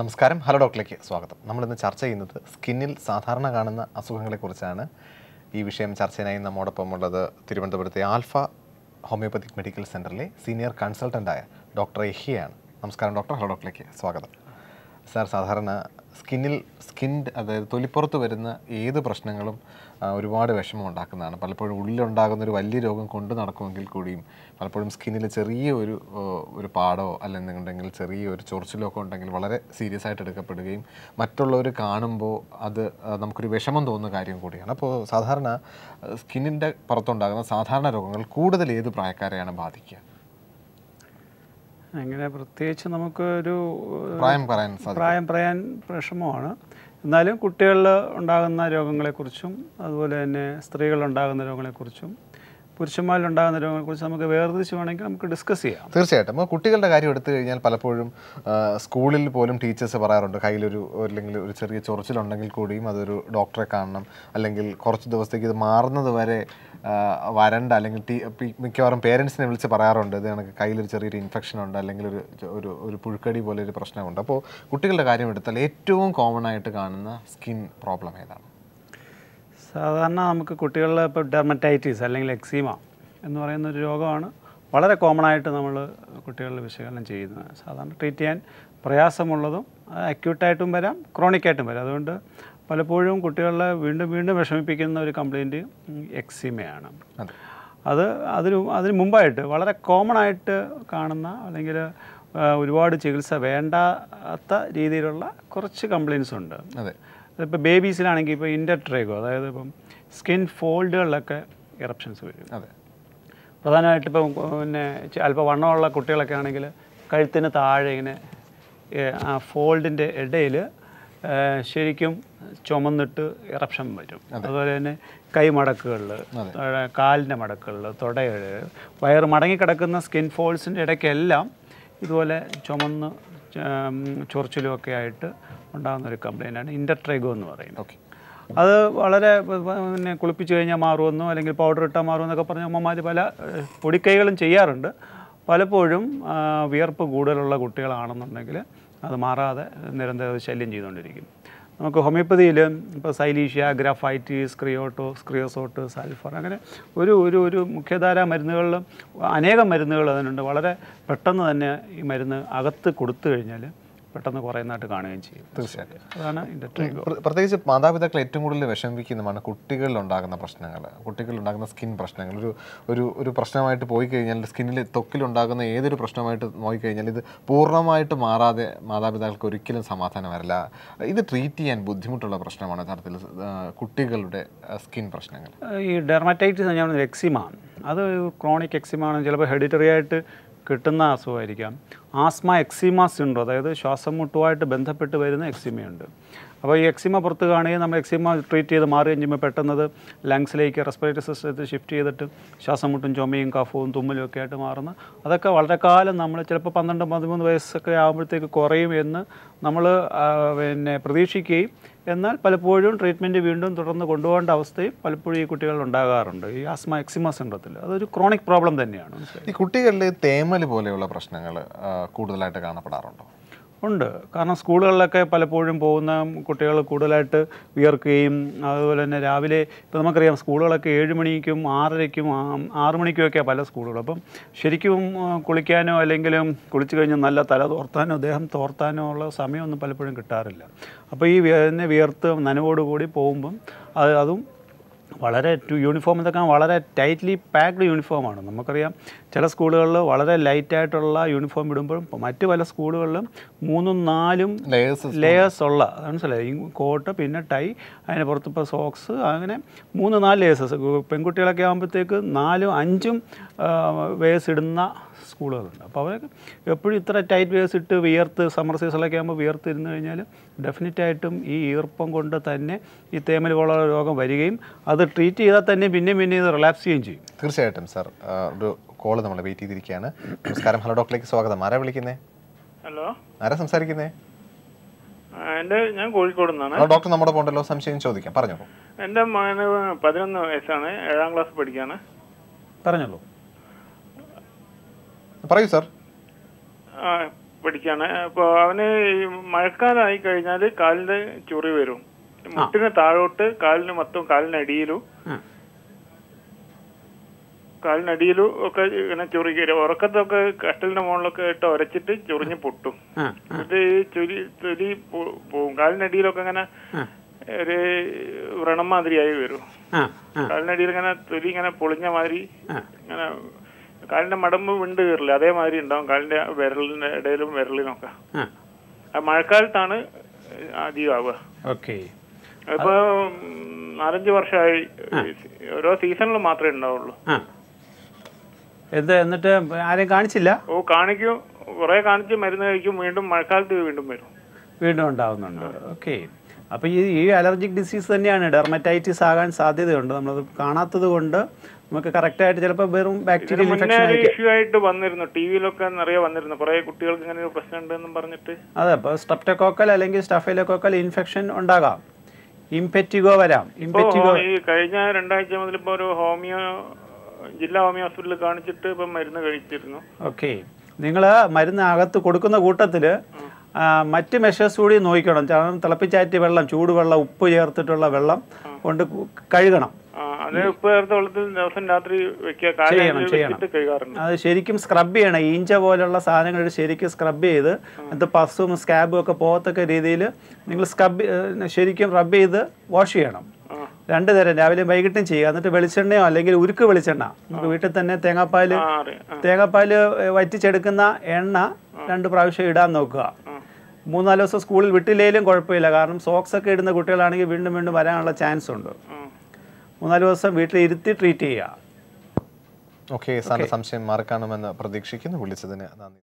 നമസ്കാരം ഹലോ ഡോക്ടറിലേക്ക് സ്വാഗതം നമ്മളിന്ന് ചർച്ച ചെയ്യുന്നത് സ്കിന്നിൽ സാധാരണ കാണുന്ന അസുഖങ്ങളെക്കുറിച്ചാണ് ഈ വിഷയം ചർച്ച ചെയ്യാനായി നമ്മോടൊപ്പം ഉള്ളത് തിരുവനന്തപുരത്തെ ആൽഫ ഹോമിയോപ്പതിക് മെഡിക്കൽ സെൻറ്ററിലെ സീനിയർ കൺസൾട്ടൻ്റായ ഡോക്ടർ എഹിയാണ് നമസ്കാരം ഡോക്ടർ ഹലോ ഡോക്ടറിലേക്ക് സ്വാഗതം സാർ സാധാരണ സ്കിന്നിൽ സ്കിൻ അതായത് തൊലിപ്പുറത്ത് വരുന്ന ഏത് പ്രശ്നങ്ങളും ഒരുപാട് വിഷമം ഉണ്ടാക്കുന്നതാണ് പലപ്പോഴും ഉള്ളിലുണ്ടാകുന്ന ഒരു വലിയ രോഗം കൊണ്ട് നടക്കുമെങ്കിൽ കൂടിയും പലപ്പോഴും സ്കിന്നിൽ ചെറിയ ഒരു ഒരു പാടോ അല്ലെന്നുണ്ടെങ്കിൽ ചെറിയ ഒരു ചൊറിച്ചിലോ ഒക്കെ ഉണ്ടെങ്കിൽ വളരെ സീരിയസ് ആയിട്ട് എടുക്കപ്പെടുകയും മറ്റുള്ളവർ കാണുമ്പോൾ അത് നമുക്കൊരു വിഷമം തോന്നുന്ന കാര്യം കൂടിയാണ് അപ്പോൾ സാധാരണ സ്കിന്നിൻ്റെ പുറത്തുണ്ടാകുന്ന സാധാരണ രോഗങ്ങൾ കൂടുതൽ ഏത് പ്രായക്കാരെയാണ് ബാധിക്കുക അങ്ങനെ പ്രത്യേകിച്ച് നമുക്ക് ഒരു പ്രായം പറയാൻ പ്രായം പറയാൻ വിഷമമാണ് എന്നാലും കുട്ടികളിൽ ഉണ്ടാകുന്ന രോഗങ്ങളെക്കുറിച്ചും അതുപോലെ തന്നെ സ്ത്രീകളുണ്ടാകുന്ന രോഗങ്ങളെക്കുറിച്ചും പുരുഷന്മാരിലുണ്ടാകുന്ന കുറിച്ച് നമുക്ക് വേർതിരിച്ച് വേണമെങ്കിൽ നമുക്ക് ഡിസ്കസ് ചെയ്യാം തീർച്ചയായിട്ടും നമുക്ക് കുട്ടികളുടെ കാര്യം എടുത്തു കഴിഞ്ഞാൽ പലപ്പോഴും സ്കൂളിൽ പോലും ടീച്ചേഴ്സ് പറയാറുണ്ട് കയ്യിലൊരു അല്ലെങ്കിൽ ഒരു ചെറിയ ചൊറിച്ചിലുണ്ടെങ്കിൽ കൂടിയും അതൊരു ഡോക്ടറെ കാണണം അല്ലെങ്കിൽ കുറച്ച് ദിവസത്തേക്ക് ഇത് മാറുന്നത് വരെ വരണ്ട അല്ലെങ്കിൽ ടീ മിക്കവാറും പേരൻസിനെ വിളിച്ച് പറയാറുണ്ട് ഇത് കണക്ക് കയ്യിലൊരു ചെറിയൊരു ഇൻഫെക്ഷൻ ഉണ്ട് അല്ലെങ്കിൽ ഒരു ഒരു ഒരു പുഴുക്കടി പോലെ ഒരു പ്രശ്നമുണ്ട് അപ്പോൾ കുട്ടികളുടെ കാര്യം എടുത്താൽ ഏറ്റവും കോമൺ ആയിട്ട് കാണുന്ന സ്കിൻ പ്രോബ്ലം ഏതാണ് സാധാരണ നമുക്ക് കുട്ടികളിൽ ഇപ്പോൾ ഡെർമറ്റൈറ്റിസ് അല്ലെങ്കിൽ എക്സീമ എന്ന് പറയുന്ന ഒരു രോഗമാണ് വളരെ കോമൺ ആയിട്ട് നമ്മൾ കുട്ടികളിൽ വിശകലനം ചെയ്യുന്നത് സാധാരണ ട്രീറ്റ് ചെയ്യാൻ പ്രയാസമുള്ളതും അക്യൂട്ടായിട്ടും വരാം ക്രോണിക്കായിട്ടും വരാം അതുകൊണ്ട് പലപ്പോഴും കുട്ടികളെ വീണ്ടും വീണ്ടും വിഷമിപ്പിക്കുന്ന ഒരു കംപ്ലയിൻറ്റ് എക്സിമയാണ് അത് അതിന് അതിന് മുമ്പായിട്ട് വളരെ കോമൺ ആയിട്ട് കാണുന്ന അല്ലെങ്കിൽ ഒരുപാട് ചികിത്സ വേണ്ടാത്ത രീതിയിലുള്ള കുറച്ച് കംപ്ലയിൻസ് ഉണ്ട് അതെ ഇപ്പോൾ ബേബീസിലാണെങ്കിൽ ഇപ്പോൾ ഇൻ്റർട്രേഗോ അതായത് ഇപ്പം സ്കിൻ ഫോൾഡുകളിലൊക്കെ ഇറപ്ഷൻസ് വരും അതെ പ്രധാനമായിട്ട് ഇപ്പം പിന്നെ അല്പം വണ്ണമുള്ള കുട്ടികളൊക്കെ ആണെങ്കിൽ കഴുത്തിന് താഴെ ഇങ്ങനെ ആ ഫോൾഡിൻ്റെ ഇടയിൽ ശരിക്കും ചുമന്നിട്ട് ഇറപ്ഷൻ വരും അതുപോലെ തന്നെ കൈമടക്കുകളിൽ കാലിൻ്റെ മടക്കുകളിൽ തുടയിൽ വയറ് മടങ്ങി കിടക്കുന്ന സ്കിൻ ഫോൾസിൻ്റെ ഇടയ്ക്കെല്ലാം ഇതുപോലെ ചുമന്ന് ചൊറിച്ചിലുമൊക്കെ ആയിട്ട് ഉണ്ടാകുന്ന ഒരു ആണ് ഇൻ്റർട്രൈഗോ എന്ന് പറയുന്നത് ഓക്കെ അത് വളരെ പിന്നെ കുളിപ്പിച്ച് കഴിഞ്ഞാൽ മാറുമെന്നോ അല്ലെങ്കിൽ പൗഡർ ഇട്ടാൽ മാറുമെന്നൊക്കെ പറഞ്ഞ അമ്മമാർ പല പൊടിക്കൈകളും ചെയ്യാറുണ്ട് പലപ്പോഴും വിയർപ്പ് കൂടുതലുള്ള കുട്ടികളാണെന്നുണ്ടെങ്കിൽ അത് മാറാതെ നിരന്തരം ശല്യം ചെയ്തുകൊണ്ടിരിക്കും നമുക്ക് ഹോമിയോപ്പതിയിൽ ഇപ്പോൾ സൈലീഷ്യ ഗ്രാഫൈറ്റി സ്ക്രിയോട്ടോ സ്ക്രിയോസോട്ട് സൾഫർ അങ്ങനെ ഒരു ഒരു ഒരു മുഖ്യധാര മരുന്നുകളിൽ അനേകം മരുന്നുകൾ അതിനുണ്ട് വളരെ പെട്ടെന്ന് തന്നെ ഈ മരുന്ന് അകത്ത് കൊടുത്തു കഴിഞ്ഞാൽ പെട്ടെന്ന് കുറയുന്നതായിട്ട് കാണുകയും ചെയ്യും തീർച്ചയായിട്ടും അതാണ് ഇതിൻ്റെ പ്രത്യേകിച്ച് മാതാപിതാക്കൾ ഏറ്റവും കൂടുതൽ വിഷമിക്കുന്നതാണ് കുട്ടികളിൽ ഉണ്ടാകുന്ന പ്രശ്നങ്ങൾ കുട്ടികളിൽ ഉണ്ടാകുന്ന സ്കിൻ പ്രശ്നങ്ങൾ ഒരു ഒരു ഒരു പ്രശ്നമായിട്ട് പോയി കഴിഞ്ഞാൽ സ്കിന്നിൽ തൊക്കിലുണ്ടാകുന്ന ഏതൊരു പ്രശ്നമായിട്ട് നോക്കി കഴിഞ്ഞാൽ ഇത് പൂർണ്ണമായിട്ട് മാറാതെ മാതാപിതാക്കൾക്ക് ഒരിക്കലും സമാധാനം വരില്ല ഇത് ട്രീറ്റ് ചെയ്യാൻ ബുദ്ധിമുട്ടുള്ള പ്രശ്നമാണ് യഥാർത്ഥത്തിൽ കുട്ടികളുടെ സ്കിൻ പ്രശ്നങ്ങൾ ഈ ഡെർമറ്റൈറ്റിസ് എക്സിമാണ് എക്സിമ അത് ക്രോണിക് എക്സിമ ചിലപ്പോൾ ഹെഡിറ്ററി ആയിട്ട് കിട്ടുന്ന അസുഖമായിരിക്കാം ആസ്മ എക്സിമ സിൻഡ്രോ അതായത് ശ്വാസം മുട്ടുമായിട്ട് ബന്ധപ്പെട്ട് വരുന്ന എക്സിമയുണ്ട് അപ്പോൾ ഈ എക്സിമ പുറത്ത് കാണുകയും നമ്മൾ എക്സിമ ട്രീറ്റ് ചെയ്ത് മാറി കഴിയുമ്പോൾ പെട്ടെന്നത് ലങ്സിലേക്ക് റെസ്പിറേറ്ററി സിസ്റ്റത്തിൽ ഷിഫ്റ്റ് ചെയ്തിട്ട് ശ്വാസം മുട്ടും ചുമയും കഫവും തുമ്മലും ഒക്കെ ആയിട്ട് മാറുന്ന അതൊക്കെ വളരെ കാലം നമ്മൾ ചിലപ്പോൾ പന്ത്രണ്ട് പതിമൂന്ന് വയസ്സൊക്കെ ആകുമ്പോഴത്തേക്ക് കുറയും എന്ന് നമ്മൾ പിന്നെ പ്രതീക്ഷിക്കുകയും എന്നാൽ പലപ്പോഴും ട്രീറ്റ്മെൻറ്റ് വീണ്ടും തുടർന്ന് കൊണ്ടുപോകേണ്ട അവസ്ഥയും പലപ്പോഴും ഈ കുട്ടികളിൽ ഉണ്ടാകാറുണ്ട് ഈ ആസ്മ എക്സിമ സിൻഡ്രത്തിൽ അതൊരു ക്രോണിക് പ്രോബ്ലം തന്നെയാണ് ഈ കുട്ടികളിൽ തേമൽ പോലെയുള്ള പ്രശ്നങ്ങൾ കൂടുതലായിട്ട് കാണപ്പെടാറുണ്ടോ ഉണ്ട് കാരണം സ്കൂളുകളിലൊക്കെ പലപ്പോഴും പോകുന്ന കുട്ടികൾ കൂടുതലായിട്ട് വിയർക്കുകയും അതുപോലെ തന്നെ രാവിലെ ഇപ്പോൾ നമുക്കറിയാം സ്കൂളുകളൊക്കെ ഏഴ് മണിക്കും ആറരയ്ക്കും ആറ് മണിക്കുമൊക്കെ പല സ്കൂളുകളും അപ്പം ശരിക്കും കുളിക്കാനോ അല്ലെങ്കിൽ കുളിച്ചു കഴിഞ്ഞാൽ നല്ല തല തോർത്താനോ ദേഹം തോർത്താനോ ഉള്ള സമയമൊന്നും പലപ്പോഴും കിട്ടാറില്ല അപ്പോൾ ഈ വിയർത്ത് നനവോടുകൂടി പോകുമ്പം അത് അതും വളരെ യൂണിഫോം എന്നൊക്കെ വളരെ ടൈറ്റ്ലി പാക്ഡ് യൂണിഫോമാണ് നമുക്കറിയാം ചില സ്കൂളുകളിൽ വളരെ ലൈറ്റായിട്ടുള്ള യൂണിഫോം ഇടുമ്പോഴും മറ്റു പല സ്കൂളുകളിലും മൂന്നും നാലും ലെയേഴ്സ് ഉള്ള മനസ്സിലായി കോട്ട് പിന്നെ ടൈ അതിന് പുറത്തിപ്പോൾ സോക്സ് അങ്ങനെ മൂന്ന് നാല് ലേയേഴ്സസ് പെൺകുട്ടികളൊക്കെ ആകുമ്പോഴത്തേക്ക് നാലും അഞ്ചും വേഴ്സ് ഇടുന്ന സ്കൂളുകളുണ്ട് അപ്പോൾ അവരൊക്കെ എപ്പോഴും ഇത്ര ടൈറ്റ് വേഴ്സ് ഇട്ട് വിയർത്ത് സമ്മർ സീസണിലൊക്കെ ആകുമ്പോൾ വിയർത്ത് ഇരുന്ന് കഴിഞ്ഞാൽ ഡെഫിനറ്റായിട്ടും ഈ ഈർപ്പം കൊണ്ട് തന്നെ ഈ തേമൽ പോലുള്ള രോഗം വരികയും അത് അത് ട്രീറ്റ് ചെയ്താൽ തന്നെ പിന്നെയും പിന്നെ ഇത് റിലാപ്സ് ചെയ്യുകയും ചെയ്യും തീർച്ചയായിട്ടും സർ ഒരു കോൾ നമ്മൾ വെയിറ്റ് ചെയ്തിരിക്കുകയാണ് നമസ്കാരം ഹലോ ഡോക്ടറിലേക്ക് സ്വാഗതം ആരാ വിളിക്കുന്നേ ഹലോ ആരാ സംസാരിക്കുന്നേ എന്റെ ഞാൻ കോഴിക്കോട് നിന്നാണ് ഡോക്ടർ നമ്മുടെ പോണ്ടല്ലോ സംശയം ചോദിക്കാം പറഞ്ഞോ എന്റെ മകന് പതിനൊന്ന് വയസ്സാണ് ഏഴാം ക്ലാസ് പഠിക്കാണ് പറഞ്ഞല്ലോ പറയൂ സർ പഠിക്കാണ് അപ്പൊ അവന് ആയി കഴിഞ്ഞാല് കാലിന്റെ ചൊറി വരും മുട്ടിന് താഴോട്ട് കാലിന് മൊത്തം കാലിനടിയിലും കാലിനടിയിലും ഒക്കെ ഇങ്ങനെ ചൊറിക്കുക ഉറക്കത്തൊക്കെ കട്ടലിന്റെ മുകളിലൊക്കെ ഇട്ട് ഉരച്ചിട്ട് ചൊറിഞ്ഞ് പൊട്ടും എന്നിട്ട് ഈ ചൊലി ചൊലി പോവും കാലിനടിയിലൊക്കെ ഇങ്ങനെ ഒരു വ്രണം മാതിരിയായി വരും കാലിനടിയിൽ ഇങ്ങനെ തൊലി ഇങ്ങനെ പൊളിഞ്ഞ മാതിരി ഇങ്ങനെ കാലിന്റെ മടമ്പ് വിണ്ട് കയറില്ല അതേമാതിരി ഉണ്ടാവും കാലിന്റെ വിരലിന്റെ ഇടയിലും വിരലിനൊക്കെ മഴക്കാലത്താണ് അധികം ആവുക ഇപ്പൊ നാലഞ്ച് വർഷമായി ഓരോ സീസണിൽ മാത്രമേ ഉണ്ടാവുള്ളൂ എന്ത് എന്നിട്ട് ആരെയും കാണിച്ചില്ല ഓ കാണിക്കും കുറെ കാണിച്ച് മരുന്ന് കഴിക്കും വീണ്ടും മഴക്കാലത്ത് വീണ്ടും വരും വീണ്ടും ഉണ്ടാവുന്നുണ്ട് ഓക്കെ അപ്പോൾ ഈ ഈ അലർജിക് ഡിസീസ് തന്നെയാണ് ഡെർമറ്റൈറ്റിസ് ആകാൻ സാധ്യതയുണ്ട് നമ്മളത് കാണാത്തത് കൊണ്ട് നമുക്ക് കറക്റ്റ് ആയിട്ട് ചിലപ്പോൾ വെറും ബാക്ടീരിയ ഇൻഫെക്ഷൻ ഇഷ്യൂ ആയിട്ട് വന്നിരുന്നു ടി വിയിലൊക്കെ നിറയെ വന്നിരുന്നു കുറേ കുട്ടികൾക്ക് ഇങ്ങനെ ഒരു പ്രശ്നം ഉണ്ടെന്നും പറഞ്ഞിട്ട് അതെ അപ്പോൾ സ്ട്രെപ്റ്റോക്കോക്കൽ അല്ലെങ്കിൽ സ്റ്റഫൈലോക്കോക്കൽ ഇൻഫെക്ഷൻ ഉണ്ടാകാം ഇംപെറ്റിഗോ വരാം ഇംപെറ്റിഗോ ഈ കഴിഞ്ഞ രണ്ടാഴ്ച മുതൽ ഇപ്പൊ ഒരു ഹോമിയോ ജില്ലാ ഹോമിയോ ഹോസ്പിറ്റലിൽ കാണിച്ചിട്ട് ഇപ്പൊ മരുന്ന് കഴിച്ചിരുന്നു ഓക്കെ നിങ്ങൾ മരുന്ന് അകത്ത് കൊടുക്കുന്ന കൂട്ടത്തിൽ മറ്റ് മെഷേഴ്സ് കൂടി നോക്കണം കാരണം വെള്ളം ചൂടുവെള്ളം ഉപ്പ് ചേർത്തിട്ടുള്ള വെള്ളം കൊണ്ട് കഴുകണം അത് അത് ശരിക്കും സ്ക്രബ് ചെയ്യണം ഈഞ്ച പോലുള്ള സാധനങ്ങൾ ശരിക്കും സ്ക്രബ് ചെയ്ത് അത് പസും സ്കാബും ഒക്കെ പോകത്തക്ക രീതിയിൽ നിങ്ങൾ സ്ക്രബ് ശരിക്കും റബ് ചെയ്ത് വാഷ് ചെയ്യണം രണ്ടു നേരം രാവിലെയും വൈകിട്ടും ചെയ്യുക എന്നിട്ട് വെളിച്ചെണ്ണയോ അല്ലെങ്കിൽ ഉരുക്ക് വെളിച്ചെണ്ണ നമുക്ക് വീട്ടിൽ തന്നെ തേങ്ങാപ്പാൽ തേങ്ങാപ്പാൽ വറ്റിച്ചെടുക്കുന്ന എണ്ണ രണ്ട് പ്രാവശ്യം ഇടാൻ നോക്കുക മൂന്നാല് ദിവസം സ്കൂളിൽ വിട്ടില്ലേലും കുഴപ്പമില്ല കാരണം സോക്സ് ഒക്കെ ഇടുന്ന കുട്ടികളാണെങ്കിൽ വീണ്ടും വീണ്ടും വരാനുള്ള ചാൻസ് ഉണ്ട് മൂന്നാല് ദിവസം വീട്ടിൽ ഇരുത്തി ട്രീറ്റ് ചെയ്യുക ഓക്കെ സാറിൻ്റെ സംശയം മാർക്കാണെന്ന് പ്രതീക്ഷിക്കുന്നു വിളിച്ചതിന് നന്ദി